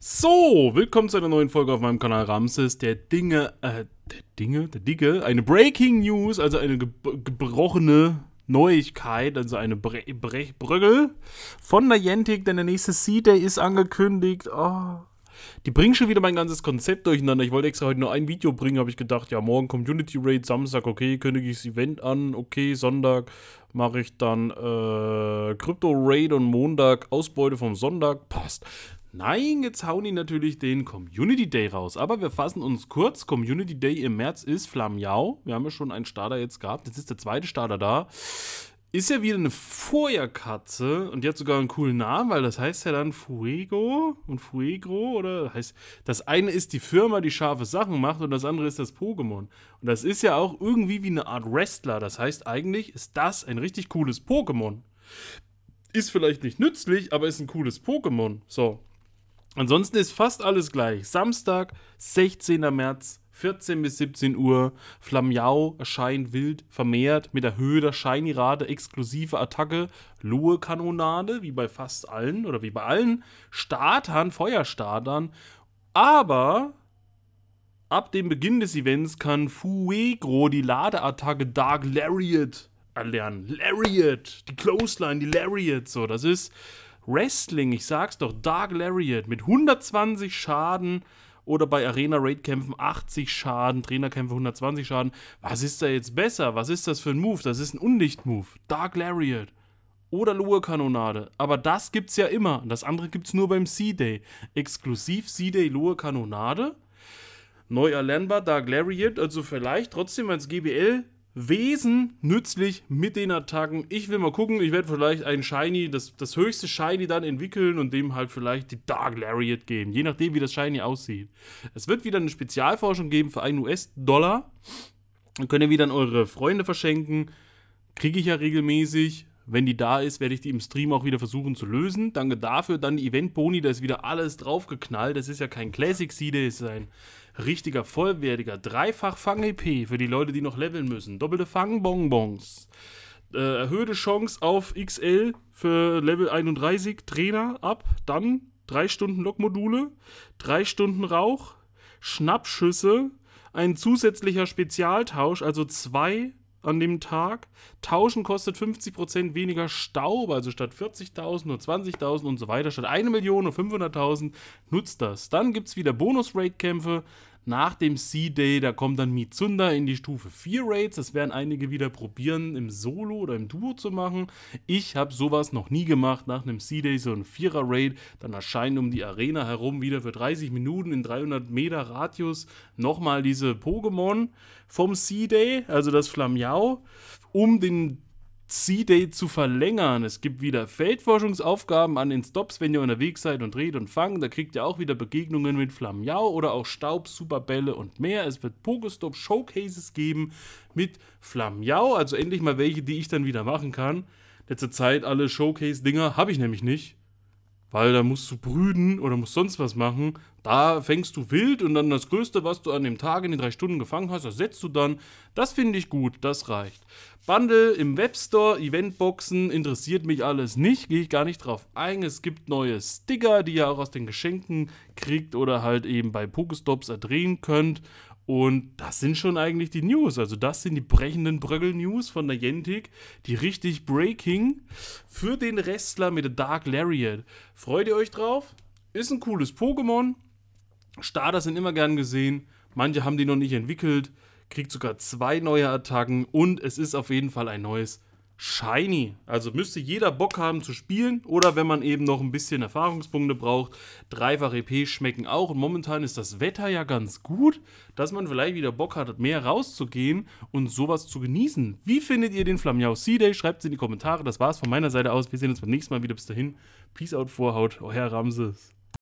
So, willkommen zu einer neuen Folge auf meinem Kanal Ramses, der Dinge, äh, der Dinge, der Dicke, eine Breaking News, also eine ge gebrochene Neuigkeit, also eine Bre von Niantic, denn der nächste C-Day ist angekündigt, oh. Die bringen schon wieder mein ganzes Konzept durcheinander. Ich wollte extra heute nur ein Video bringen, habe ich gedacht, ja, morgen Community Raid, Samstag, okay, kündige ich das Event an, okay, Sonntag mache ich dann äh, Crypto Raid und Montag Ausbeute vom Sonntag, passt. Nein, jetzt hauen die natürlich den Community Day raus. Aber wir fassen uns kurz. Community Day im März ist Flamjau. Wir haben ja schon einen Starter jetzt gehabt. Jetzt ist der zweite Starter da. Ist ja wieder eine Feuerkatze und die hat sogar einen coolen Namen, weil das heißt ja dann Fuego und Fuego oder das heißt, das eine ist die Firma, die scharfe Sachen macht und das andere ist das Pokémon. Und das ist ja auch irgendwie wie eine Art Wrestler. Das heißt, eigentlich ist das ein richtig cooles Pokémon. Ist vielleicht nicht nützlich, aber ist ein cooles Pokémon. So, Ansonsten ist fast alles gleich. Samstag, 16. März, 14 bis 17 Uhr. Flamjau erscheint wild vermehrt mit erhöhter Shiny-Rate, exklusive Attacke, Lohe-Kanonade, wie bei fast allen oder wie bei allen Startern, Feuerstartern. Aber ab dem Beginn des Events kann Fuegro die Ladeattacke Dark Lariat erlernen. Lariat, die Clothesline, die Lariat, so, das ist Wrestling, ich sag's doch, Dark Lariat mit 120 Schaden oder bei Arena-Raid-Kämpfen 80 Schaden, Trainerkämpfe 120 Schaden. Was ist da jetzt besser? Was ist das für ein Move? Das ist ein Unlicht-Move. Dark Lariat. Oder Lure-Kanonade. Aber das gibt's ja immer. Das andere gibt's nur beim C-Day. Exklusiv C-Day Lure-Kanonade. Neu erlernbar Dark Lariat. Also vielleicht trotzdem als GBL Wesen nützlich mit den Attacken. Ich will mal gucken, ich werde vielleicht ein Shiny, das, das höchste Shiny dann entwickeln und dem halt vielleicht die Dark Lariat geben, je nachdem, wie das Shiny aussieht. Es wird wieder eine Spezialforschung geben für einen US-Dollar. Dann könnt ihr wieder an eure Freunde verschenken. Kriege ich ja regelmäßig. Wenn die da ist, werde ich die im Stream auch wieder versuchen zu lösen. Danke dafür. Dann die Event-Boni, da ist wieder alles draufgeknallt. Das ist ja kein Classic-Seed, das ist ein richtiger, vollwertiger Dreifach-Fang-EP für die Leute, die noch leveln müssen. Doppelte Fang-Bonbons. Äh, erhöhte Chance auf XL für Level 31 Trainer ab. Dann 3 Stunden Lokmodule, 3 Stunden Rauch, Schnappschüsse, ein zusätzlicher Spezialtausch, also 2 an dem Tag. Tauschen kostet 50% weniger Staub, also statt 40.000 nur 20.000 und so weiter, statt 1.500.000 nutzt das. Dann gibt es wieder Bonus-Rate-Kämpfe, nach dem C-Day, da kommt dann Mizunda in die Stufe 4 Raids. Das werden einige wieder probieren, im Solo oder im Duo zu machen. Ich habe sowas noch nie gemacht. Nach einem C-Day so ein 4er Raid, dann erscheinen um die Arena herum wieder für 30 Minuten in 300 Meter Radius nochmal diese Pokémon vom C-Day, also das Flamjau, um den C-Day zu verlängern. Es gibt wieder Feldforschungsaufgaben an den Stops, wenn ihr unterwegs seid und dreht und fangt. Da kriegt ihr auch wieder Begegnungen mit Flammiau oder auch Staub, Superbälle und mehr. Es wird Pokestop Showcases geben mit Flammiau, also endlich mal welche, die ich dann wieder machen kann. Letzte Zeit alle Showcase-Dinger habe ich nämlich nicht, weil da musst du brüden oder musst sonst was machen. Da fängst du wild und dann das Größte, was du an dem Tag in den drei Stunden gefangen hast, ersetzt du dann. Das finde ich gut, das reicht. Bundle im Webstore, Eventboxen, interessiert mich alles nicht, gehe ich gar nicht drauf ein. Es gibt neue Sticker, die ihr auch aus den Geschenken kriegt oder halt eben bei Pokestops erdrehen könnt. Und das sind schon eigentlich die News. Also das sind die brechenden Brögel-News von der Jentik, die richtig breaking für den Wrestler mit der Dark Lariat. Freut ihr euch drauf? Ist ein cooles Pokémon. Starter sind immer gern gesehen, manche haben die noch nicht entwickelt, kriegt sogar zwei neue Attacken und es ist auf jeden Fall ein neues Shiny. Also müsste jeder Bock haben zu spielen oder wenn man eben noch ein bisschen Erfahrungspunkte braucht, dreifach EP schmecken auch und momentan ist das Wetter ja ganz gut, dass man vielleicht wieder Bock hat, mehr rauszugehen und sowas zu genießen. Wie findet ihr den Flammiau Sea day Schreibt es in die Kommentare. Das war es von meiner Seite aus. Wir sehen uns beim nächsten Mal wieder. Bis dahin. Peace out, Vorhaut. Euer Ramses.